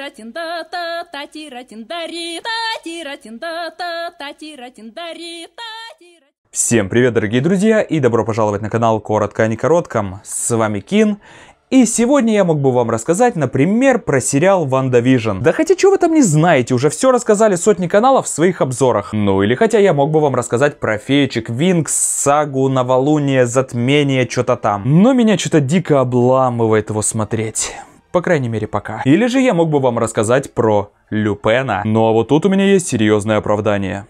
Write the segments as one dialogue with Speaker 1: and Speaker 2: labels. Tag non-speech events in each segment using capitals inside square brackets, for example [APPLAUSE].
Speaker 1: ратинда та та ти та ти та та ти та Всем привет, дорогие друзья, и добро пожаловать на канал Коротко не Коротком. С вами Кин, и сегодня я мог бы вам рассказать, например, про сериал Ванда Вижн. Да хотя чего вы там не знаете, уже все рассказали сотни каналов в своих обзорах. Ну или хотя я мог бы вам рассказать про феечек Винкс, сагу, новолуние, затмение, что-то там. Но меня что-то дико обламывает его смотреть. По крайней мере, пока. Или же я мог бы вам рассказать про Люпена. Но вот тут у меня есть серьезное оправдание.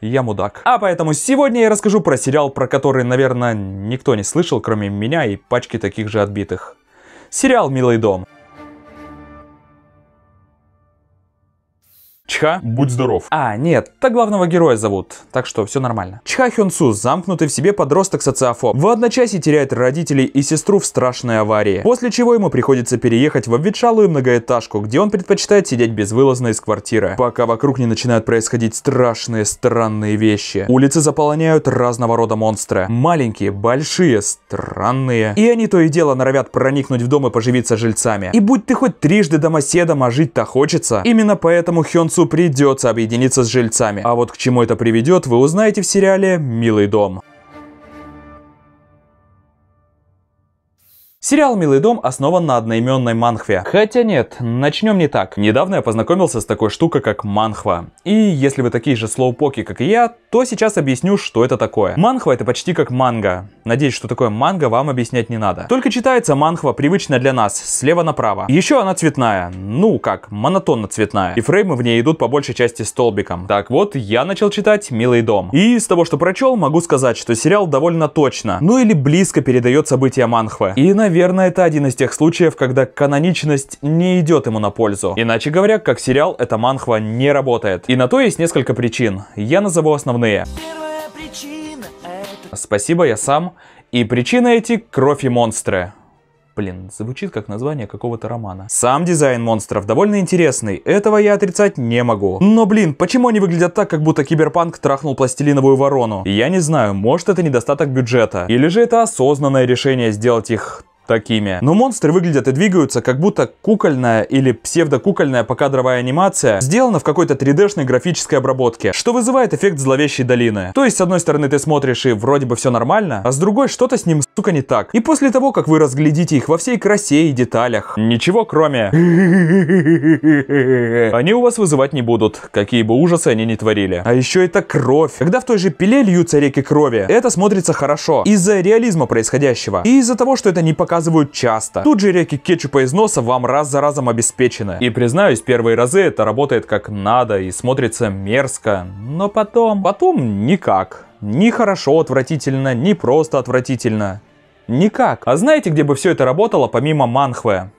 Speaker 1: Я мудак. А поэтому сегодня я расскажу про сериал, про который, наверное, никто не слышал, кроме меня и пачки таких же отбитых. Сериал «Милый дом». Чха. Будь здоров. А, нет, так главного героя зовут, так что все нормально. Чха Хён Су, замкнутый в себе подросток-социофоб, в одночасье теряет родителей и сестру в страшной аварии, после чего ему приходится переехать в обветшалую многоэтажку, где он предпочитает сидеть безвылазно из квартиры, пока вокруг не начинают происходить страшные, странные вещи. Улицы заполоняют разного рода монстры. Маленькие, большие, странные. И они то и дело норовят проникнуть в дом и поживиться жильцами. И будь ты хоть трижды домоседом, а жить-то хочется. Именно поэтому Хён Су придется объединиться с жильцами. А вот к чему это приведет, вы узнаете в сериале «Милый дом». Сериал «Милый дом» основан на одноименной манхве. Хотя нет, начнем не так. Недавно я познакомился с такой штукой, как манхва. И если вы такие же слоупоки, как и я, то сейчас объясню, что это такое. Манхва это почти как манга. Надеюсь, что такое манга вам объяснять не надо. Только читается манхва привычно для нас, слева направо. Еще она цветная. Ну как, монотонно цветная. И фреймы в ней идут по большей части столбиком. Так вот, я начал читать «Милый дом». И из того, что прочел, могу сказать, что сериал довольно точно, ну или близко передает события манхвы. И, наверное, наверное, это один из тех случаев, когда каноничность не идет ему на пользу. Иначе говоря, как сериал, эта манхва не работает. И на то есть несколько причин. Я назову основные. Это... Спасибо, я сам. И причина эти — кровь и монстры. Блин, звучит как название какого-то романа. Сам дизайн монстров довольно интересный, этого я отрицать не могу. Но блин, почему они выглядят так, как будто Киберпанк трахнул пластилиновую ворону? Я не знаю, может это недостаток бюджета. Или же это осознанное решение сделать их такими. Но монстры выглядят и двигаются, как будто кукольная или псевдокукольная покадровая анимация сделана в какой-то 3D-шной графической обработке, что вызывает эффект зловещей долины. То есть, с одной стороны, ты смотришь и вроде бы все нормально, а с другой что-то с ним Сука, не так. И после того, как вы разглядите их во всей красе и деталях, ничего кроме... [LAUGHS] Они у вас вызывать не будут, какие бы ужасы они не творили. А еще это кровь. Когда в той же пиле льются реки крови, это смотрится хорошо. Из-за реализма происходящего. И из-за того, что это не показывают часто. Тут же реки кетчупа из носа вам раз за разом обеспечены. И признаюсь, первые разы это работает как надо и смотрится мерзко. Но потом... Потом никак. Ни хорошо отвратительно, ни просто отвратительно. Никак. А знаете, где бы все это работало помимо Манхве?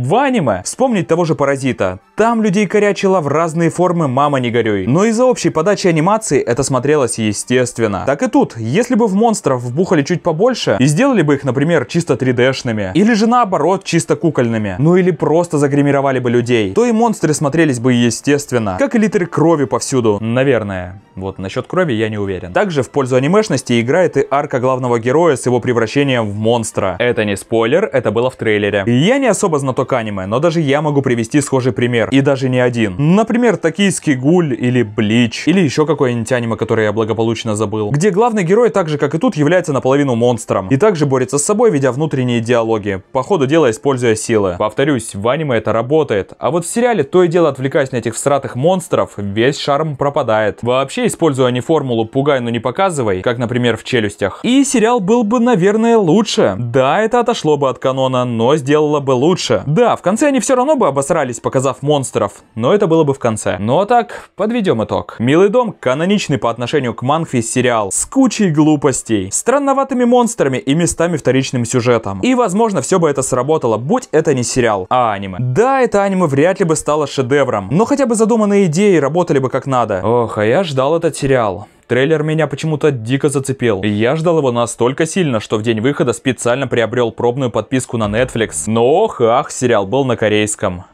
Speaker 1: В аниме, вспомнить того же Паразита, там людей корячило в разные формы «мама не горюй». Но из-за общей подачи анимации это смотрелось естественно. Так и тут, если бы в монстров вбухали чуть побольше и сделали бы их, например, чисто 3D-шными, или же наоборот, чисто кукольными, ну или просто загримировали бы людей, то и монстры смотрелись бы естественно, как и литры крови повсюду. Наверное. Вот насчет крови я не уверен. Также в пользу анимешности играет и арка главного героя с его превращением в монстра. Это не спойлер, это было в трейлере. Я не особо знаток к аниме, но даже я могу привести схожий пример, и даже не один. Например, «Токийский гуль» или «Блич», или еще какое-нибудь аниме, которое я благополучно забыл, где главный герой, так же как и тут, является наполовину монстром, и также борется с собой, ведя внутренние диалоги, по ходу дела используя силы. Повторюсь, в аниме это работает, а вот в сериале то и дело отвлекаясь на этих всратых монстров, весь шарм пропадает. Вообще, используя не формулу «пугай, но не показывай», как, например, в «Челюстях», и сериал был бы, наверное, лучше. Да, это отошло бы от канона, но сделало бы лучше. Да, в конце они все равно бы обосрались, показав монстров, но это было бы в конце. Ну а так, подведем итог. «Милый дом» каноничный по отношению к Манхви сериал с кучей глупостей, странноватыми монстрами и местами вторичным сюжетом. И, возможно, все бы это сработало, будь это не сериал, а аниме. Да, это аниме вряд ли бы стало шедевром, но хотя бы задуманные идеи работали бы как надо. Ох, а я ждал этот сериал. Трейлер меня почему-то дико зацепил. Я ждал его настолько сильно, что в день выхода специально приобрел пробную подписку на Netflix. Но ох, ах, сериал был на корейском.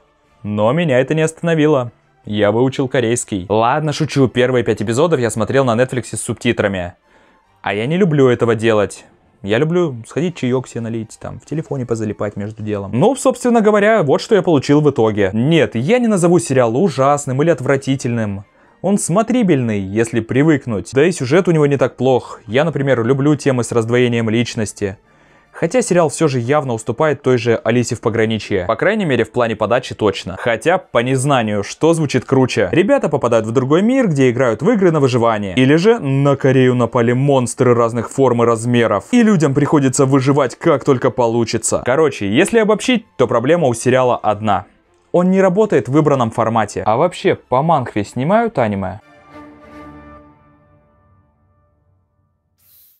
Speaker 1: Но меня это не остановило. Я выучил корейский. Ладно, шучу, первые пять эпизодов я смотрел на Netflix с субтитрами. А я не люблю этого делать. Я люблю сходить чаек себе налить, там, в телефоне позалипать между делом. Ну, собственно говоря, вот что я получил в итоге. Нет, я не назову сериал ужасным или отвратительным. Он смотрибельный, если привыкнуть. Да и сюжет у него не так плох. Я, например, люблю темы с раздвоением личности. Хотя сериал все же явно уступает той же Алисе в пограничье. По крайней мере, в плане подачи точно. Хотя, по незнанию, что звучит круче. Ребята попадают в другой мир, где играют в игры на выживание. Или же на Корею напали монстры разных форм и размеров. И людям приходится выживать как только получится. Короче, если обобщить, то проблема у сериала одна. Он не работает в выбранном формате. А вообще, по манхве снимают аниме?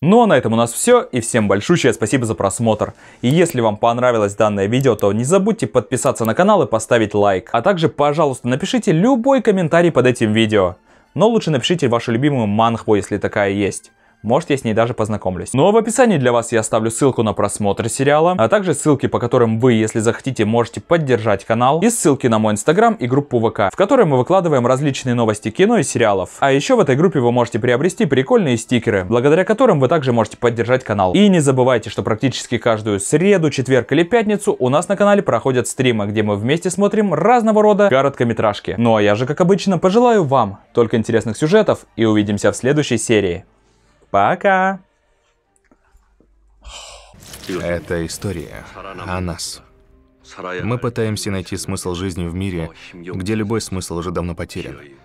Speaker 1: Ну а на этом у нас все, и всем большущее спасибо за просмотр. И если вам понравилось данное видео, то не забудьте подписаться на канал и поставить лайк. А также, пожалуйста, напишите любой комментарий под этим видео. Но лучше напишите вашу любимую манхву, если такая есть. Может, я с ней даже познакомлюсь. Ну, а в описании для вас я оставлю ссылку на просмотр сериала, а также ссылки, по которым вы, если захотите, можете поддержать канал, и ссылки на мой инстаграм и группу ВК, в которой мы выкладываем различные новости кино и сериалов. А еще в этой группе вы можете приобрести прикольные стикеры, благодаря которым вы также можете поддержать канал. И не забывайте, что практически каждую среду, четверг или пятницу у нас на канале проходят стримы, где мы вместе смотрим разного рода короткометражки. Ну а я же, как обычно, пожелаю вам только интересных сюжетов и увидимся в следующей серии. Пока. Это история о нас. Мы пытаемся найти смысл жизни в мире, где любой смысл уже давно потерян.